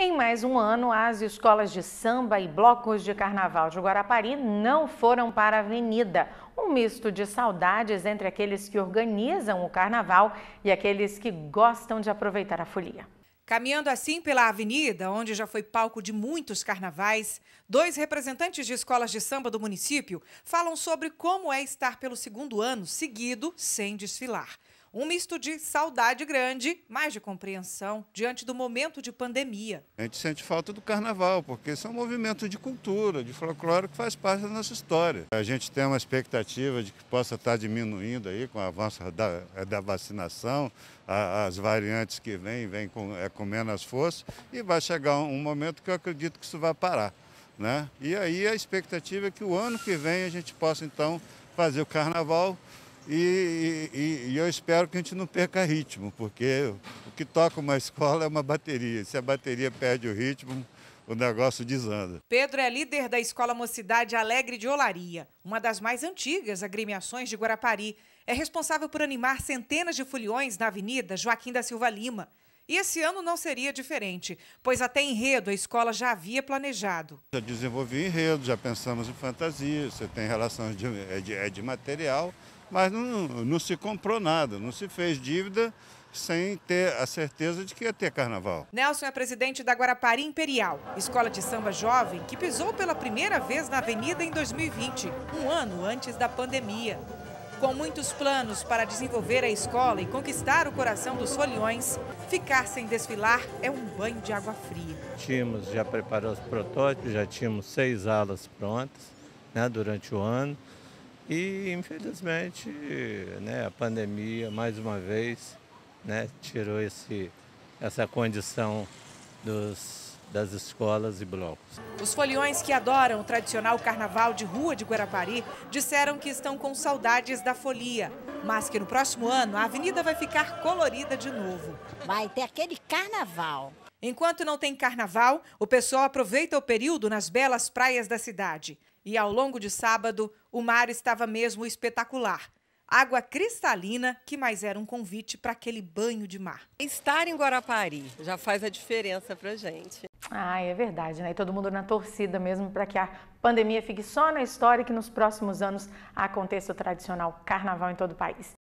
Em mais um ano, as escolas de samba e blocos de carnaval de Guarapari não foram para a avenida. Um misto de saudades entre aqueles que organizam o carnaval e aqueles que gostam de aproveitar a folia. Caminhando assim pela avenida, onde já foi palco de muitos carnavais, dois representantes de escolas de samba do município falam sobre como é estar pelo segundo ano seguido sem desfilar. Um misto de saudade grande, mas de compreensão diante do momento de pandemia. A gente sente falta do carnaval, porque isso é um movimento de cultura, de folclore que faz parte da nossa história. A gente tem uma expectativa de que possa estar diminuindo aí com o avanço da, da vacinação, a, as variantes que vêm, vêm com, é, com menos força, e vai chegar um, um momento que eu acredito que isso vai parar. Né? E aí a expectativa é que o ano que vem a gente possa então fazer o carnaval e, e, e, eu espero que a gente não perca ritmo, porque o que toca uma escola é uma bateria. Se a bateria perde o ritmo, o negócio desanda. Pedro é líder da Escola Mocidade Alegre de Olaria, uma das mais antigas agremiações de Guarapari. É responsável por animar centenas de foliões na Avenida Joaquim da Silva Lima. E esse ano não seria diferente, pois até enredo a escola já havia planejado. Já desenvolvi enredo, já pensamos em fantasia, você tem relação de, é de, é de material, mas não, não se comprou nada, não se fez dívida sem ter a certeza de que ia ter carnaval. Nelson é presidente da Guarapari Imperial, escola de samba jovem que pisou pela primeira vez na avenida em 2020, um ano antes da pandemia. Com muitos planos para desenvolver a escola e conquistar o coração dos foliões, ficar sem desfilar é um banho de água fria. Tínhamos já preparado os protótipos, já tínhamos seis alas prontas né, durante o ano. E infelizmente né, a pandemia, mais uma vez, né, tirou esse, essa condição dos, das escolas e blocos. Os foliões que adoram o tradicional carnaval de rua de Guarapari disseram que estão com saudades da folia, mas que no próximo ano a avenida vai ficar colorida de novo. Vai ter aquele carnaval Enquanto não tem carnaval, o pessoal aproveita o período nas belas praias da cidade. E ao longo de sábado, o mar estava mesmo espetacular. Água cristalina, que mais era um convite para aquele banho de mar. Estar em Guarapari já faz a diferença para gente. Ah, é verdade, né? E todo mundo na torcida mesmo para que a pandemia fique só na história e que nos próximos anos aconteça o tradicional carnaval em todo o país.